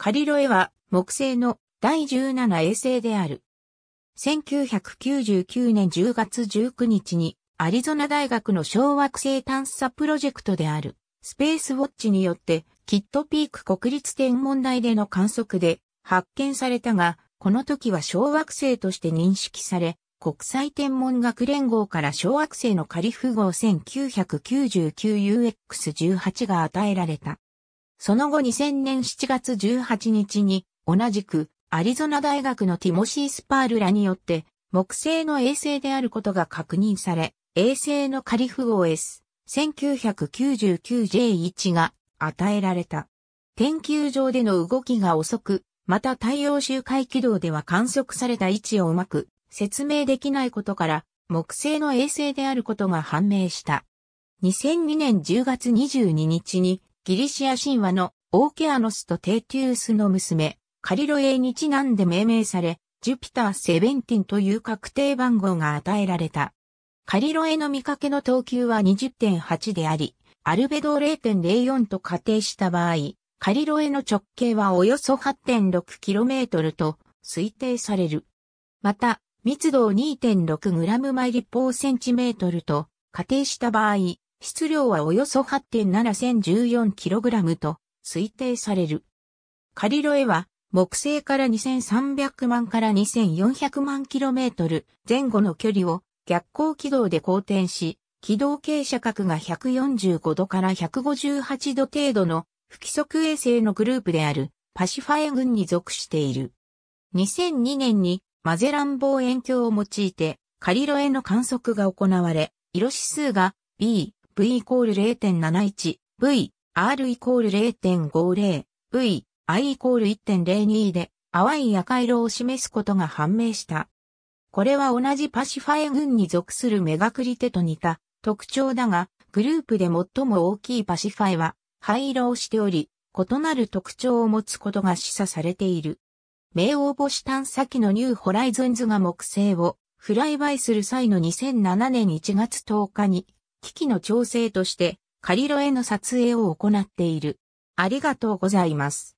カリロエは木星の第17衛星である。1999年10月19日にアリゾナ大学の小惑星探査プロジェクトであるスペースウォッチによってキットピーク国立天文台での観測で発見されたが、この時は小惑星として認識され、国際天文学連合から小惑星の仮符号 1999UX18 が与えられた。その後2000年7月18日に、同じく、アリゾナ大学のティモシー・スパールらによって、木星の衛星であることが確認され、衛星のカリフ OS、1999J1 が与えられた。天球上での動きが遅く、また太陽周回軌道では観測された位置をうまく説明できないことから、木星の衛星であることが判明した。2002年10月22日にギリシア神話のオーケアノスとテーティウスの娘、カリロエにちなんで命名され、ジュピター・セベンティンという確定番号が与えられた。カリロエの見かけの等級は20.8であり、アルベドを0.04と仮定した場合、カリロエの直径はおよそ 8.6km と推定される。また、密度を 2.6g 毎立方センチメートルと仮定した場合、質量はおよそ 8.7014kg と推定される。カリロエは木星から2300万から2400万 km 前後の距離を逆光軌道で公転し、軌道傾斜角が145度から158度程度の不規則衛星のグループであるパシファエ群に属している。2002年にマゼラン望遠鏡を用いてカリロエの観測が行われ、色指数が B、V イコール0.71、V、R イコール0.50、V、I イコール1.02で淡い赤色を示すことが判明した。これは同じパシファエ群に属するメガクリテと似た特徴だが、グループで最も大きいパシファエは灰色をしており、異なる特徴を持つことが示唆されている。名応募し探査機のニューホライズンズが木星をフライバイする際の2007年1月10日に機器の調整として、カリロへの撮影を行っている。ありがとうございます。